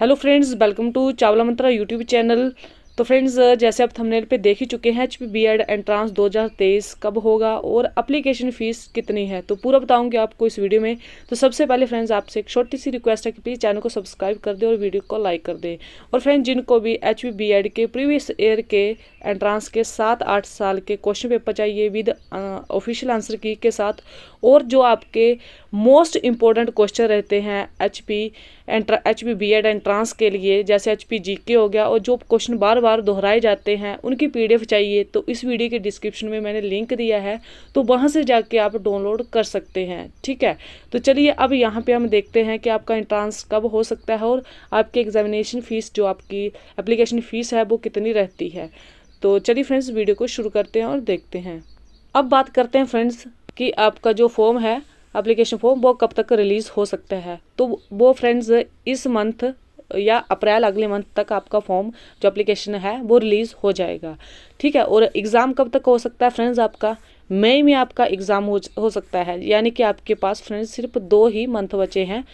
hello friends welcome to Chawla Mantra YouTube channel तो friends जैसे आप थंबनेल पे देख ही चुके हैं H P B Ed entrance तेईस कब होगा और अप्लीकेशन फ़ीस कितनी है तो पूरा बताऊंगी आपको इस वीडियो में तो सबसे पहले फ्रेंड्स आपसे एक छोटी सी रिक्वेस्ट है कि प्लीज़ चैनल को सब्सक्राइब कर दें और वीडियो को लाइक कर दें और फ्रेंड्स जिनको भी एच पी बी एड के प्रीवियस ईयर के एंट्रांस के सात आठ साल के क्वेश्चन पेपर चाहिए विद ऑफिशियल आंसर की के साथ और जो आपके मोस्ट इंपॉर्टेंट क्वेश्चन रहते हैं H P H P B Ed entrance के लिए जैसे एच पी जी के हो गया और जो क्वेश्चन बार बार दोहराए जाते हैं उनकी पीडीएफ चाहिए तो इस वीडियो के डिस्क्रिप्शन में मैंने लिंक दिया है तो वहाँ से जाके आप डाउनलोड कर सकते हैं ठीक है तो चलिए अब यहाँ पे हम देखते हैं कि आपका एंट्रांस कब हो सकता है और आपकी एग्जामिनेशन फ़ीस जो आपकी एप्लीकेशन फ़ीस है वो कितनी रहती है तो चलिए फ्रेंड्स वीडियो को शुरू करते हैं और देखते हैं अब बात करते हैं फ्रेंड्स कि आपका जो फॉर्म है एप्लीकेशन फॉर्म वो कब तक रिलीज़ हो सकता है तो वो फ्रेंड्स इस मंथ या अप्रैल अगले मंथ तक आपका फॉर्म जो अप्लीकेशन है वो रिलीज़ हो जाएगा ठीक है और एग्ज़ाम कब तक हो सकता है फ्रेंड्स आपका मई में आपका एग्ज़ाम हो हो सकता है यानी कि आपके पास फ्रेंड्स सिर्फ दो ही मंथ बचे हैं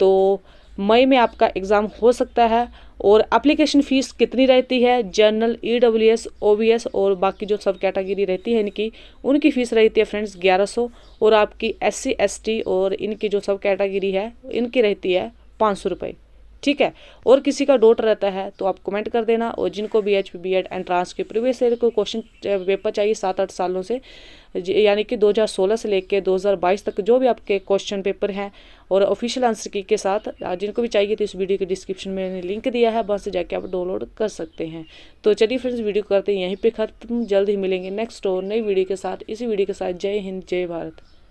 तो मई में आपका एग्ज़ाम हो सकता है और एप्लीकेशन फ़ीस कितनी रहती है general E W S O B S और बाकी जो सब कैटेगरी रहती है इनकी उनकी फ़ीस रहती है फ्रेंड्स ग्यारह सौ और आपकी एस सी एस टी और इनकी जो सब कैटेगरी है इनकी रहती है पाँच सौ रुपये ठीक है और किसी का डोट रहता है तो आप कमेंट कर देना और जिनको B H B Ed entrance के प्रीवियस ईयर को क्वेश्चन पेपर चाहिए सात आठ सालों से यानी कि 2016 से लेकर 2022 तक जो भी आपके क्वेश्चन पेपर हैं और ऑफिशियल आंसर की के साथ जिनको भी चाहिए तो इस वीडियो के डिस्क्रिप्शन में मैंने लिंक दिया है वहाँ से जाके आप डाउनलोड कर सकते हैं तो चलिए फ्रेंड्स वीडियो करते हैं यहीं पर खत्म जल्द ही मिलेंगे नेक्स्ट और नई वीडियो के साथ इसी वीडियो के साथ जय हिंद जय भारत